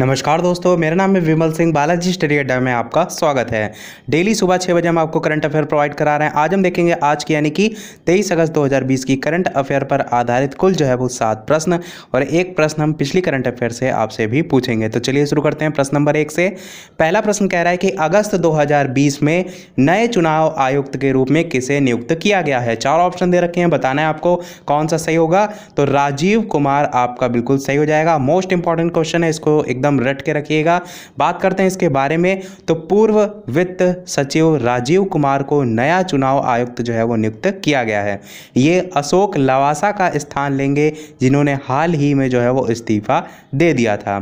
नमस्कार दोस्तों मेरा नाम है विमल सिंह बालाजी स्टडी अड्डा में आपका स्वागत है डेली सुबह छः बजे हम आपको करंट अफेयर प्रोवाइड करा रहे हैं आज हम देखेंगे आज की यानी कि 23 अगस्त 2020 की करंट अफेयर पर आधारित कुल जो है वो सात प्रश्न और एक प्रश्न हम पिछली करंट अफेयर से आपसे भी पूछेंगे तो चलिए शुरू करते हैं प्रश्न नंबर एक से पहला प्रश्न कह रहा है कि अगस्त दो में नए चुनाव आयुक्त के रूप में किसे नियुक्त किया गया है चार ऑप्शन दे रखे हैं बताना है आपको कौन सा सही होगा तो राजीव कुमार आपका बिल्कुल सही हो जाएगा मोस्ट इंपॉर्टेंट क्वेश्चन है इसको एकदम रट के रखिएगा बात करते हैं इसके बारे में तो पूर्व वित्त सचिव राजीव कुमार को नया चुनाव आयुक्त जो है वो नियुक्त किया गया है ये अशोक लवासा का स्थान लेंगे जिन्होंने हाल ही में जो है वो इस्तीफा दे दिया था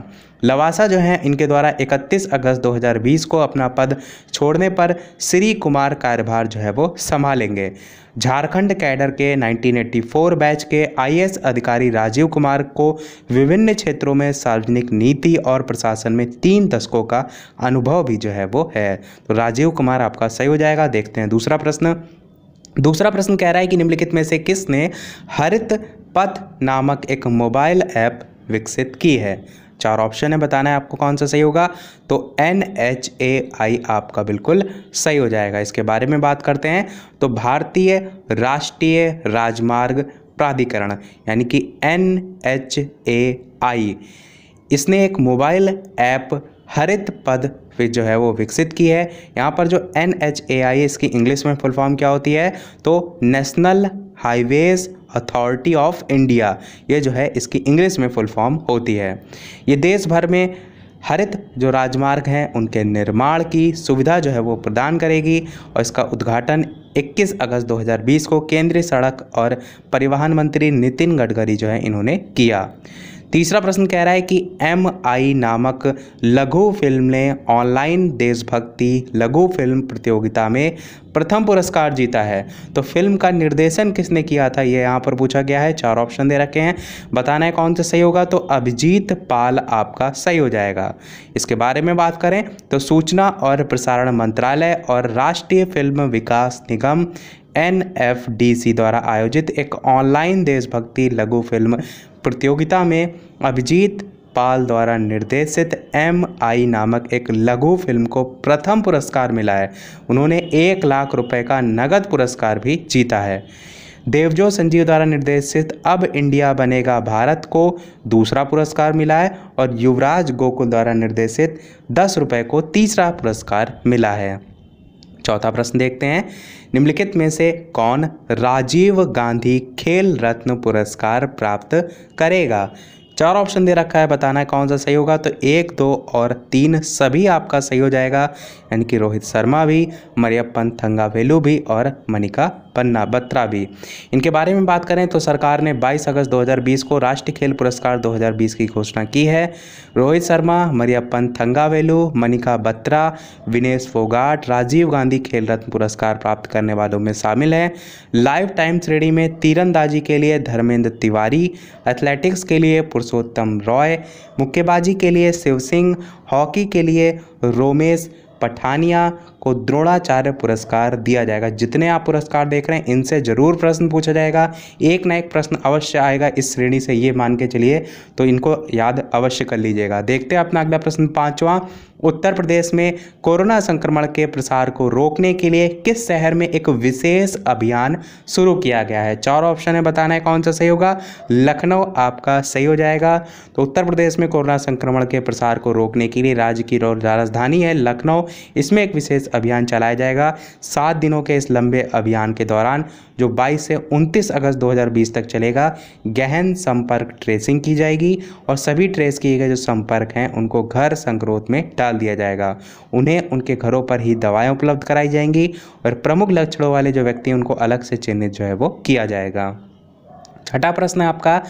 लवासा जो हैं इनके द्वारा 31 अगस्त 2020 को अपना पद छोड़ने पर श्री कुमार कार्यभार जो है वो संभालेंगे झारखंड कैडर के 1984 बैच के आईएएस अधिकारी राजीव कुमार को विभिन्न क्षेत्रों में सार्वजनिक नीति और प्रशासन में तीन दशकों का अनुभव भी जो है वो है तो राजीव कुमार आपका सही हो जाएगा देखते हैं दूसरा प्रश्न दूसरा प्रश्न कह रहा है कि निम्नलिखित में से किसने हरित पथ नामक एक मोबाइल ऐप विकसित की है चार ऑप्शन है बताना है आपको कौन सा सही होगा तो एन एच ए आई आपका बिल्कुल सही हो जाएगा इसके बारे में बात करते हैं तो भारतीय राष्ट्रीय राजमार्ग प्राधिकरण यानी कि एन एच ए आई इसने एक मोबाइल ऐप हरित पद जो है वो विकसित की है यहाँ पर जो एन एच ए आई इसकी इंग्लिश में फुल फॉर्म क्या होती है तो national highways authority of India ये जो है इसकी इंग्लिश में फुल फॉर्म होती है ये देश भर में हरित जो राजमार्ग हैं उनके निर्माण की सुविधा जो है वो प्रदान करेगी और इसका उद्घाटन 21 अगस्त 2020 को केंद्रीय सड़क और परिवहन मंत्री नितिन गडकरी जो है इन्होंने किया तीसरा प्रश्न कह रहा है कि एम आई नामक लघु फिल्म ने ऑनलाइन देशभक्ति लघु फिल्म प्रतियोगिता में प्रथम पुरस्कार जीता है तो फिल्म का निर्देशन किसने किया था यह यहाँ पर पूछा गया है चार ऑप्शन दे रखे हैं बताना है कौन सा सही होगा तो अभिजीत पाल आपका सही हो जाएगा इसके बारे में बात करें तो सूचना और प्रसारण मंत्रालय और राष्ट्रीय फिल्म विकास निगम सी द्वारा आयोजित एक ऑनलाइन देशभक्ति लघु फिल्म प्रतियोगिता में अभिजीत पाल द्वारा निर्देशित एम आई नामक एक लघु फिल्म को प्रथम पुरस्कार मिला है उन्होंने एक लाख रुपए का नगद पुरस्कार भी जीता है देवजो संजीव द्वारा निर्देशित अब इंडिया बनेगा भारत को दूसरा पुरस्कार मिला है और युवराज गोकुल द्वारा निर्देशित दस रुपये को तीसरा पुरस्कार मिला है चौथा प्रश्न देखते हैं निम्नलिखित में से कौन राजीव गांधी खेल रत्न पुरस्कार प्राप्त करेगा चार ऑप्शन दे रखा है बताना है कौन सा सही होगा तो एक दो और तीन सभी आपका सही हो जाएगा यानी कि रोहित शर्मा भी मरियपन थंगावेलू भी और मनिका पन्ना बत्रा भी इनके बारे में बात करें तो सरकार ने 22 अगस्त 2020 को राष्ट्रीय खेल पुरस्कार 2020 की घोषणा की है रोहित शर्मा मरियप्पन थंगावेलू मनिका बत्रा विनेश फोगाट राजीव गांधी खेल रत्न पुरस्कार प्राप्त करने वालों में शामिल हैं लाइफ टाइम श्रेणी में तीरंदाजी के लिए धर्मेंद्र तिवारी एथलेटिक्स के लिए पुरुषोत्तम रॉय मुक्केबाजी के लिए शिव सिंह हॉकी के लिए रोमेश पठानिया को द्रोणाचार्य पुरस्कार दिया जाएगा जितने आप पुरस्कार देख रहे हैं इनसे ज़रूर प्रश्न पूछा जाएगा एक ना एक प्रश्न अवश्य आएगा इस श्रेणी से ये मान के चलिए तो इनको याद अवश्य कर लीजिएगा देखते हैं अपना अगला प्रश्न पाँचवा उत्तर प्रदेश में कोरोना संक्रमण के प्रसार को रोकने के लिए किस शहर में एक विशेष अभियान शुरू किया गया है चार ऑप्शन है बताना है कौन सा सही होगा लखनऊ आपका सही हो जाएगा तो उत्तर प्रदेश में कोरोना संक्रमण के प्रसार को रोकने के लिए राज्य की राजधानी है लखनऊ इसमें एक विशेष अभियान चलाया जाएगा सात दिनों के इस लंबे अभियान के दौरान जो 22 से 29 अगस्त 2020 तक चलेगा गहन संपर्क ट्रेसिंग की जाएगी और सभी ट्रेस किए गए जो संपर्क हैं उनको घर संगरोध में डाल निकाल दिया जाएगा उन्हें उनके घरों पर ही दवाएँ उपलब्ध कराई जाएंगी और प्रमुख लक्षणों वाले जो व्यक्ति हैं उनको अलग से चिन्हित जो है वो किया जाएगा छठा प्रश्न है आपका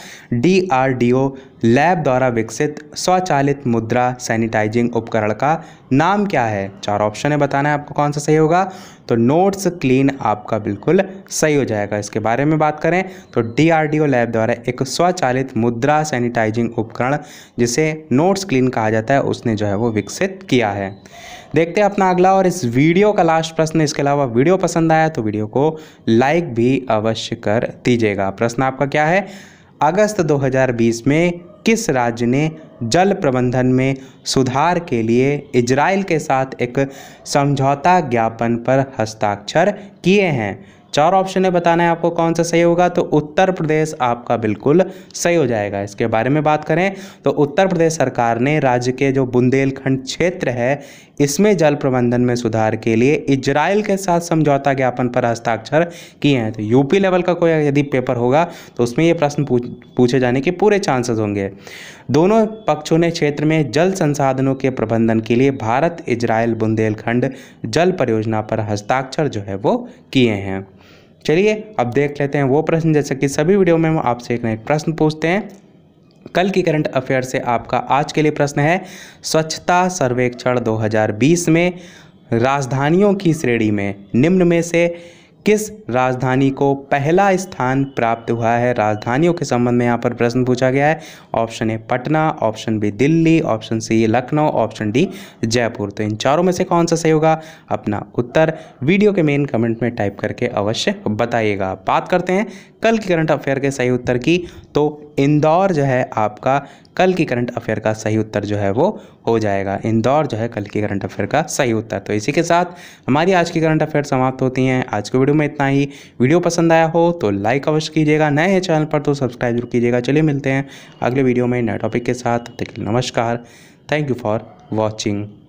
D R D O lab द्वारा विकसित स्वचालित मुद्रा सैनिटाइजिंग उपकरण का नाम क्या है चार ऑप्शन है बताना है आपको कौन सा सही होगा तो नोट्स क्लीन आपका बिल्कुल सही हो जाएगा इसके बारे में बात करें तो डीआरडीओ लैब द्वारा एक स्वचालित मुद्रा सैनिटाइजिंग उपकरण जिसे नोट्स क्लीन कहा जाता है उसने जो है वो विकसित किया है देखते हैं अपना अगला और इस वीडियो का लास्ट प्रश्न इसके अलावा वीडियो पसंद आया तो वीडियो को लाइक भी अवश्य कर दीजिएगा प्रश्न आपका क्या है अगस्त 2020 में किस राज्य ने जल प्रबंधन में सुधार के लिए इजराइल के साथ एक समझौता ज्ञापन पर हस्ताक्षर किए हैं चार ऑप्शन है बताना है आपको कौन सा सही होगा तो उत्तर प्रदेश आपका बिल्कुल सही हो जाएगा इसके बारे में बात करें तो उत्तर प्रदेश सरकार ने राज्य के जो बुंदेलखंड क्षेत्र है इसमें जल प्रबंधन में सुधार के लिए इजराइल के साथ समझौता ज्ञापन पर हस्ताक्षर किए हैं तो यूपी लेवल का कोई यदि पेपर होगा तो उसमें ये प्रश्न पूछे जाने के पूरे चांसेस होंगे दोनों पक्षों ने क्षेत्र में जल संसाधनों के प्रबंधन के लिए भारत इजराइल बुंदेलखंड जल परियोजना पर हस्ताक्षर जो है वो किए हैं चलिए अब देख लेते हैं वो प्रश्न जैसे कि सभी वीडियो में हम आपसे एक नए प्रश्न पूछते हैं कल की करंट अफेयर से आपका आज के लिए प्रश्न है स्वच्छता सर्वेक्षण 2020 में राजधानियों की श्रेणी में निम्न में से किस राजधानी को पहला स्थान प्राप्त हुआ है राजधानियों के संबंध में यहाँ पर प्रश्न पूछा गया है option A Patna option B Delhi option C Lucknow option D Jaipur तो इन चारों में से कौन सा सही होगा अपना उत्तर वीडियो के मेन कमेंट में टाइप करके अवश्य बताइएगा बात करते हैं कल के करंट अफेयर के सही उत्तर की तो इंदौर जो है आपका कल की करंट अफेयर का सही उत्तर जो है वो हो जाएगा इंदौर जो है कल की करंट अफेयर का सही उत्तर तो इसी के साथ हमारी आज की करंट अफेयर समाप्त होती हैं आज के वीडियो में इतना ही वीडियो पसंद आया हो तो लाइक अवश्य कीजिएगा नए हैं चैनल पर तो सब्सक्राइब जरूर कीजिएगा चलिए मिलते हैं अगले वीडियो में नए टॉपिक के साथ नमस्कार थैंक यू फॉर वॉचिंग